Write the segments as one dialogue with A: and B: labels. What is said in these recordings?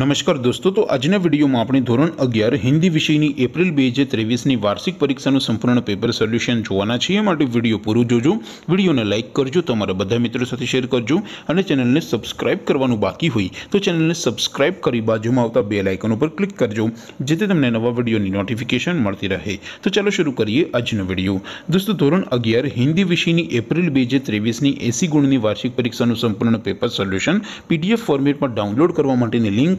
A: નમસ્કાર દોસ્તો તો આજ ને વિડિયો માં આપણી ધોરણ 11 હિન્દી વિષય ની એપ્રિલ 2023 ની વાર્ષિક પરીક્ષા નું સંપૂર્ણ પેપર સોલ્યુશન જોવા ના છે એ માટે વિડિયો પૂરો જોજો વિડિયોને લાઈક કરજો તમારા બધા મિત્રો સુધી શેર કરજો અને ચેનલ ને સબસ્ક્રાઇબ કરવાનું બાકી હુઈ તો ચેનલ ને સબસ્ક્રાઇબ કરી બાજુમાં આવતા બેલ આઇકન ઉપર ક્લિક કરજો જેથી તમને નવા વિડિયો ની નોટિફિકેશન મળતી રહે તો ચાલો શરૂ કરીએ આજ ને વિડિયો દોસ્તો ધોરણ 11 હિન્દી વિષય ની એપ્રિલ 2023 ની 80 ગુણ ની વાર્ષિક પરીક્ષા નું સંપૂર્ણ પેપર સોલ્યુશન પીડીએફ ફોર્મેટ માં ડાઉનલોડ કરવા માટે ની લિંક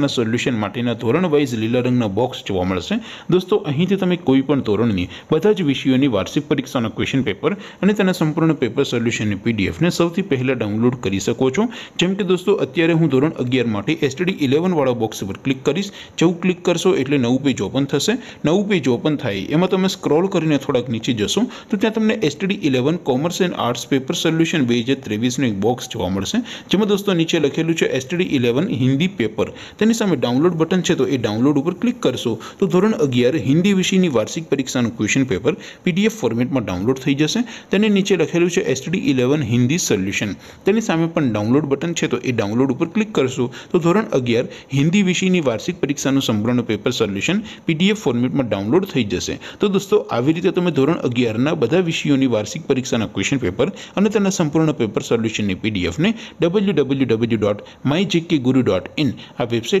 A: ના સોલ્યુશન માટેનો ધોરણ વાઇઝ લીલ રંગનો બોક્સ જોવા મળશે દોસ્તો અહીંથી તમે કોઈ પણ ધોરણની બધા જ વિષયોની વાર્ષિક પરીક્ષાનો ક્વેશ્ચન પેપર અને તેના સંપૂર્ણ પેપર સોલ્યુશનની પીડીએફ ને સૌથી પહેલા ડાઉનલોડ કરી શકો છો જેમ કે દોસ્તો અત્યારે હું ધોરણ 11 માટે STD 11 વાળો બોક્સ પર ક્લિક કરશો જેવ ક્લિક કરશો એટલે નવું પેજ ઓપન થશે નવું પેજ ઓપન થાય એમાં તમે સ્ક્રોલ કરીને થોડક નીચે જશો તો ત્યાં તમને STD 11 commerce and arts paper solution વેજે 23 નો એક બોક્સ જોવા મળશે જેમ કે દોસ્તો નીચે લખેલું છે STD 11 હિન્દી પેપર તે સામે ડાઉનલોડ બટન છે તો એ ડાઉનલોડ ઉપર ક્લિક કરશો તો ધોરણ 11 હિન્દી વિષયની વાર્ષિક પરીક્ષાનું ક્વેશ્ચન પેપર પીડીએફ ફોર્મેટમાં ડાઉનલોડ થઈ જશે તેની નીચે લખેલું છે STD 11 હિન્દી સોલ્યુશન તેની સામે પણ ડાઉનલોડ બટન છે તો એ ડાઉનલોડ ઉપર ક્લિક કરશો તો ધોરણ 11 હિન્દી વિષયની વાર્ષિક પરીક્ષાનું સંપૂર્ણ પેપર સોલ્યુશન પીડીએફ ફોર્મેટમાં ડાઉનલોડ થઈ જશે તો દોસ્તો આવી રીતે તમે ધોરણ 11 ના બધા વિષયોની વાર્ષિક પરીક્ષાના ક્વેશ્ચન પેપર અને તેના સંપૂર્ણ પેપર સોલ્યુશનની પીડીએફ ને www.mygkguru.in આ વેબસાઈટ